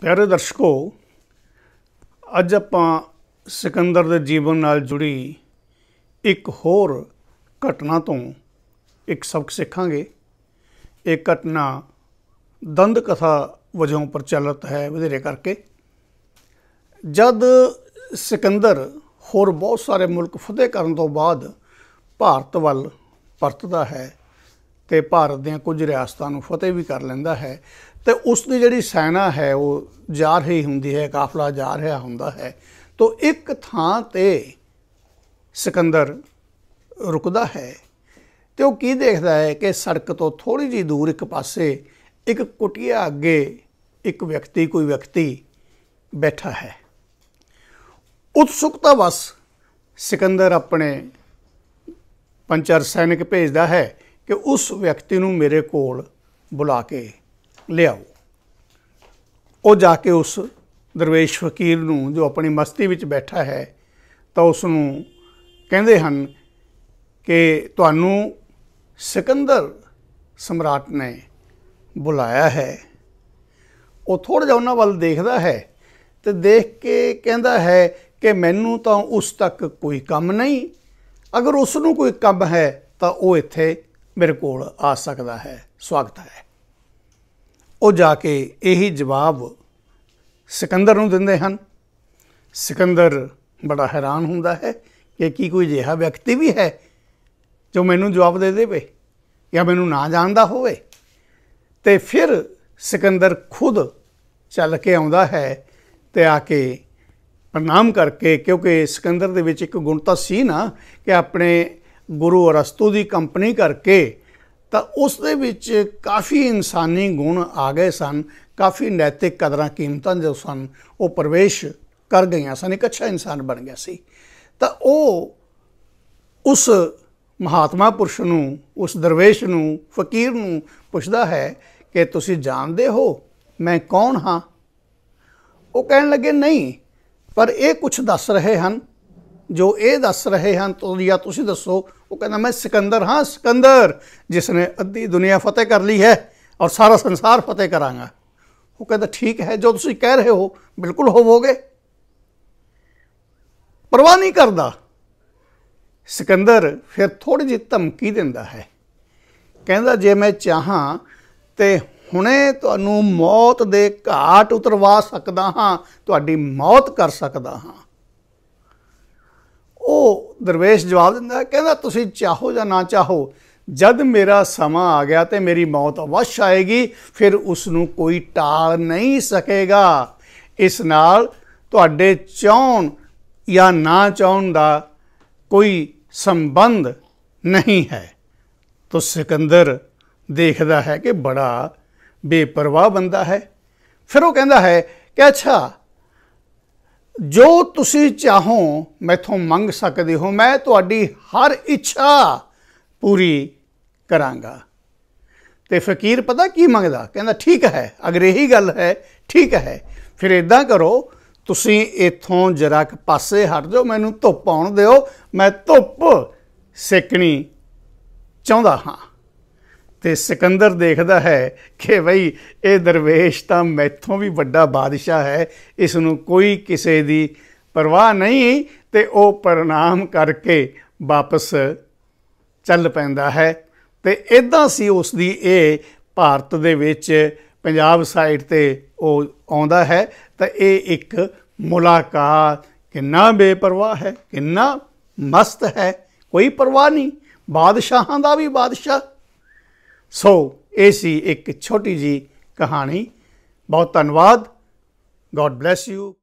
ਪਿਆਰੇ ਦਰਸ਼ਕੋ ਅੱਜ ਆਪਾਂ ਸਿਕੰਦਰ ਦੇ ਜੀਵਨ ਨਾਲ ਜੁੜੀ ਇੱਕ ਹੋਰ ਘਟਨਾ ਤੋਂ ਇੱਕ ਸਬਕ ਸਿੱਖਾਂਗੇ ਇਹ ਘਟਨਾ ਦੰਦ ਕਥਾ ਵਜੋਂ ਪ੍ਰਚਲਿਤ ਹੈ ਵਧੇਰੇ ਕਰਕੇ ਜਦ ਸਿਕੰਦਰ ਹੋਰ ਬਹੁਤ ਸਾਰੇ ਮੁਲਕ ਫਤਿਹ ਕਰਨ ਤੋਂ ਬਾਅਦ ਭਾਰਤ ਵੱਲ ਪਰਤਦਾ ਹੈ ਤੇ ਭਾਰਤ ਦੀਆਂ ਕੁਝ ਰਿਆਸਤਾਂ ਨੂੰ ਫਤਿਹ ਵੀ ਕਰ ਲੈਂਦਾ ਹੈ ਤੇ ਉਸ ਦੀ ਜਿਹੜੀ ਸੈਨਾ ਹੈ ਉਹ ਜਾ ਰਹੀ ਹੁੰਦੀ ਹੈ ਕਾਫਲਾ ਜਾ ਰਿਹਾ ਹੁੰਦਾ ਹੈ ਤੋਂ ਇੱਕ ਥਾਂ ਤੇ ਸਿਕੰਦਰ ਰੁਕਦਾ ਹੈ ਤੇ ਉਹ ਕੀ ਦੇਖਦਾ ਹੈ ਕਿ ਸੜਕ ਤੋਂ ਥੋੜੀ ਜੀ ਦੂਰ ਇੱਕ ਪਾਸੇ ਇੱਕ ਕੁਟਿਆ ਅੱਗੇ ਇੱਕ ਵਿਅਕਤੀ ਕੋਈ ਵਿਅਕਤੀ ਬੈਠਾ ਹੈ ਉਤਸੁਕਤਾ ਵਸ ਸਿਕੰਦਰ ਆਪਣੇ ਪੰਚਰ ਸੈਨਿਕ ਭੇਜਦਾ ਹੈ ਕਿ ਉਸ ਵਿਅਕਤੀ ਨੂੰ ਮੇਰੇ ਕੋਲ ਬੁਲਾ ਕੇ ਲਿਆਓ ਉਹ ਜਾ ਕੇ ਉਸ ਦਰਵੇਸ਼ ਫਕੀਰ ਨੂੰ ਜੋ ਆਪਣੀ ਮਸਤੀ ਵਿੱਚ ਬੈਠਾ ਹੈ ਤਾਂ ਉਸ ਨੂੰ ਕਹਿੰਦੇ ਹਨ ਕਿ ਤੁਹਾਨੂੰ ਸਿਕੰਦਰ ਸਮਰਾਟ ਨੇ ਬੁਲਾਇਆ ਹੈ ਉਹ ਥੋੜਾ ਜਿਹਾ ਉਹਨਾਂ ਵੱਲ ਦੇਖਦਾ ਹੈ ਤੇ ਦੇਖ ਕੇ ਕਹਿੰਦਾ ਹੈ ਕਿ ਮੈਨੂੰ ਤਾਂ ਉਸ ਤੱਕ ਕੋਈ ਕੰਮ ਨਹੀਂ ਅਗਰ ਉਸ ਨੂੰ ਕੋਈ ਕੰਮ ਹੈ ਤਾਂ ਉਹ ਇੱਥੇ ਮੇਰੇ ਕੋਲ ਆ ਸਕਦਾ ਹੈ ਸਵਾਗਤ ਹੈ ਉਹ ਜਾ ਕੇ ਇਹੀ ਜਵਾਬ ਸਿਕੰਦਰ ਨੂੰ ਦਿੰਦੇ ਹਨ ਸਿਕੰਦਰ ਬੜਾ ਹੈਰਾਨ ਹੁੰਦਾ ਹੈ ਕਿ ਕੀ ਕੋਈ ਅਜਿਹਾ ਵਿਅਕਤੀ ਵੀ ਹੈ ਜੋ ਮੈਨੂੰ ਜਵਾਬ ਦੇ ਦੇਵੇ ਜਾਂ ਮੈਨੂੰ ਨਾ ਜਾਣਦਾ ਹੋਵੇ ਤੇ ਫਿਰ ਸਿਕੰਦਰ ਖੁਦ ਚੱਲ ਕੇ ਆਉਂਦਾ ਹੈ ਤੇ ਆ ਕੇ ਪ੍ਰਣਾਮ ਕਰਕੇ ਕਿਉਂਕਿ ਸਿਕੰਦਰ ਦੇ ਵਿੱਚ ਇੱਕ ਗੁਣਤਾ ਸੀ ਨਾ ਕਿ ਆਪਣੇ ਗੁਰੂ ਅਰਸਤੂ ਦੀ ਕੰਪਨੀ ਕਰਕੇ ਤਾਂ ਉਸ ਦੇ ਵਿੱਚ ਕਾਫੀ ਇਨਸਾਨੀ ਗੁਣ ਆ ਗਏ ਸਨ ਕਾਫੀ ਨੈਤਿਕ ਕਦਰਾਂ ਕੀਮਤਾਂ ਜੋ ਸਨ ਉਹ ਪ੍ਰਵੇਸ਼ ਕਰ ਗਈਆਂ ਸਨ ਇੱਕ ਅੱਛਾ ਇਨਸਾਨ ਬਣ ਗਿਆ ਸੀ ਤਾਂ ਉਹ ਉਸ ਮਹਾਤਮਾ ਪੁਰਸ਼ ਨੂੰ ਉਸ ਦਰਵੇਸ਼ ਨੂੰ ਫਕੀਰ ਨੂੰ ਪੁੱਛਦਾ ਹੈ ਕਿ ਤੁਸੀਂ ਜਾਣਦੇ ਹੋ ਮੈਂ ਕੌਣ ਹਾਂ ਉਹ ਕਹਿਣ ਲੱਗੇ ਨਹੀਂ ਪਰ ਇਹ ਕੁਝ ਦੱਸ ਰਹੇ ਹਨ ਜੋ ਇਹ ਦੱਸ ਰਹੇ ਹਨ ਜਾਂ ਤੁਸੀਂ ਦੱਸੋ ਉਹ ਕਹਿੰਦਾ ਮੈਂ ਸਿਕੰਦਰ ਹਾਂ ਸਿਕੰਦਰ ਜਿਸ ਨੇ ਅੱਧੀ ਦੁਨੀਆ ਫਤਿਹ ਕਰ ਲਈ ਹੈ ਔਰ ਸਾਰਾ ਸੰਸਾਰ ਫਤਿਹ ਕਰਾਂਗਾ ਉਹ ਕਹਿੰਦਾ ਠੀਕ ਹੈ ਜੋ ਤੁਸੀਂ ਕਹਿ ਰਹੇ ਹੋ ਬਿਲਕੁਲ ਹੋਵੋਗੇ ਪਰਵਾਹ ਨਹੀਂ ਕਰਦਾ ਸਿਕੰਦਰ ਫਿਰ ਥੋੜੀ ਜਿਹੀ ਧਮਕੀ ਦਿੰਦਾ ਹੈ ਕਹਿੰਦਾ ਜੇ ਮੈਂ ਚਾਹਾਂ ਤੇ ਹੁਣੇ ਤੁਹਾਨੂੰ ਮੌਤ ਦੇ ਘਾਟ ਉਤਰਵਾ ਸਕਦਾ ਹਾਂ ਤੁਹਾਡੀ ਮੌਤ ਕਰ ਸਕਦਾ ਹਾਂ ਉਹ ਦਰਵੇਸ਼ ਜਵਾਬ ਦਿੰਦਾ ਕਹਿੰਦਾ ਤੁਸੀਂ ਚਾਹੋ ਜਾਂ ਨਾ ਚਾਹੋ ਜਦ ਮੇਰਾ ਸਮਾਂ ਆ ਗਿਆ ਤੇ ਮੇਰੀ ਮੌਤ ਅਵਸ਼ ਆਏਗੀ ਫਿਰ ਉਸ ਨੂੰ ਕੋਈ ਟਾਲ ਨਹੀਂ ਸਕੇਗਾ ਇਸ ਨਾਲ ਤੁਹਾਡੇ ਚਾਹਣ ਜਾਂ ਨਾ ਚਾਹਣ ਦਾ ਕੋਈ ਸੰਬੰਧ ਨਹੀਂ ਹੈ ਤੋ ਸਿਕੰਦਰ ਦੇਖਦਾ ਹੈ ਕਿ ਬੜਾ ਬੇਪਰਵਾਹ ਬੰਦਾ ਹੈ ਫਿਰ ਉਹ ਕਹਿੰਦਾ ਹੈ ਕਿ ਅੱਛਾ ਜੋ ਤੁਸੀਂ ਚਾਹੋ ਮੈਥੋਂ ਮੰਗ ਸਕਦੇ ਹੋ ਮੈਂ ਤੁਹਾਡੀ ਹਰ ਇੱਛਾ ਪੂਰੀ ਕਰਾਂਗਾ ਤੇ ਫਕੀਰ ਪਤਾ ਕੀ ਮੰਗਦਾ ਕਹਿੰਦਾ ਠੀਕ ਹੈ ਅਗਰ ਇਹੀ ਗੱਲ ਹੈ ਠੀਕ ਹੈ ਫਿਰ ਇਦਾਂ ਕਰੋ ਤੁਸੀਂ ਇਥੋਂ ਜਰਾ ਕ ਪਾਸੇ ਹਟ ਜਾਓ ਮੈਨੂੰ ਧੁੱਪ ਆਉਣ ਦਿਓ ਮੈਂ ਧੁੱਪ ਸੇਕਣੀ ਚਾਹੁੰਦਾ ਹਾਂ ਤੇ ਸਿਕੰਦਰ ਦੇਖਦਾ ਹੈ ਕਿ ਭਈ ਇਹ ਦਰਵੇਸ਼ ਤਾਂ ਮੈਥੋਂ ਵੀ ਵੱਡਾ ਬਾਦਸ਼ਾਹ ਹੈ ਇਸ ਨੂੰ ਕੋਈ ਕਿਸੇ ਦੀ ਪਰਵਾਹ ਨਹੀਂ ਤੇ ਉਹ ਪ੍ਰਣਾਮ ਕਰਕੇ ਵਾਪਸ ਚੱਲ ਪੈਂਦਾ ਹੈ ਤੇ ਇਦਾਂ ਸੀ ਉਸ ਦੀ ਇਹ ਭਾਰਤ ਦੇ ਵਿੱਚ ਪੰਜਾਬ ਸਾਈਡ ਤੇ ਉਹ ਆਉਂਦਾ ਹੈ ਤਾਂ ਇਹ ਇੱਕ ਮੁਲਾਕਾਤ ਕਿੰਨਾ ਬੇਪਰਵਾਹ ਹੈ ਕਿੰਨਾ ਮਸਤ ਹੈ ਕੋਈ ਪਰਵਾਹ ਨਹੀਂ ਬਾਦਸ਼ਾਹਾਂ ਦਾ ਵੀ ਬਾਦਸ਼ਾਹ ਸੋ ਇਹ ਸੀ ਇੱਕ ਛੋਟੀ ਜੀ ਕਹਾਣੀ ਬਹੁਤ ਧੰਨਵਾਦ ਗੋਡ ਬlesਸ ਯੂ